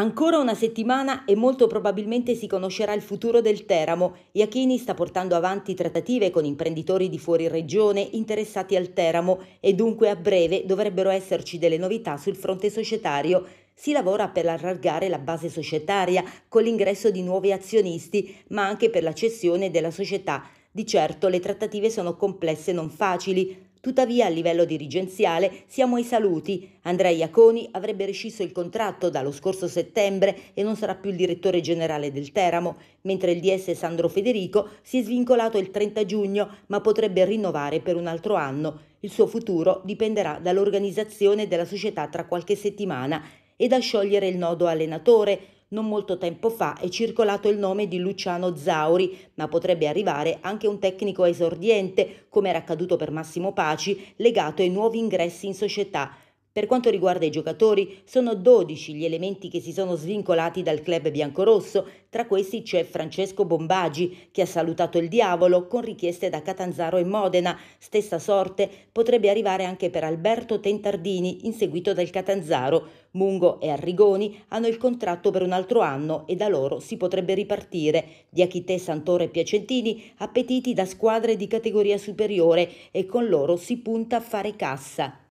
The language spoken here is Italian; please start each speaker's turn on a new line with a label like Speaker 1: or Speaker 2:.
Speaker 1: Ancora una settimana e molto probabilmente si conoscerà il futuro del Teramo. Iachini sta portando avanti trattative con imprenditori di fuori regione interessati al Teramo e dunque a breve dovrebbero esserci delle novità sul fronte societario. Si lavora per allargare la base societaria con l'ingresso di nuovi azionisti, ma anche per la cessione della società. Di certo le trattative sono complesse e non facili, Tuttavia, a livello dirigenziale, siamo ai saluti. Andrea Iaconi avrebbe rescisso il contratto dallo scorso settembre e non sarà più il direttore generale del Teramo, mentre il DS Sandro Federico si è svincolato il 30 giugno, ma potrebbe rinnovare per un altro anno. Il suo futuro dipenderà dall'organizzazione della società tra qualche settimana e da sciogliere il nodo allenatore, non molto tempo fa è circolato il nome di Luciano Zauri, ma potrebbe arrivare anche un tecnico esordiente, come era accaduto per Massimo Paci, legato ai nuovi ingressi in società. Per quanto riguarda i giocatori, sono 12 gli elementi che si sono svincolati dal club biancorosso, tra questi c'è Francesco Bombagi che ha salutato il diavolo con richieste da Catanzaro e Modena, stessa sorte potrebbe arrivare anche per Alberto Tentardini inseguito dal Catanzaro. Mungo e Arrigoni hanno il contratto per un altro anno e da loro si potrebbe ripartire. Diachite, Santoro e Piacentini appetiti da squadre di categoria superiore e con loro si punta a fare cassa.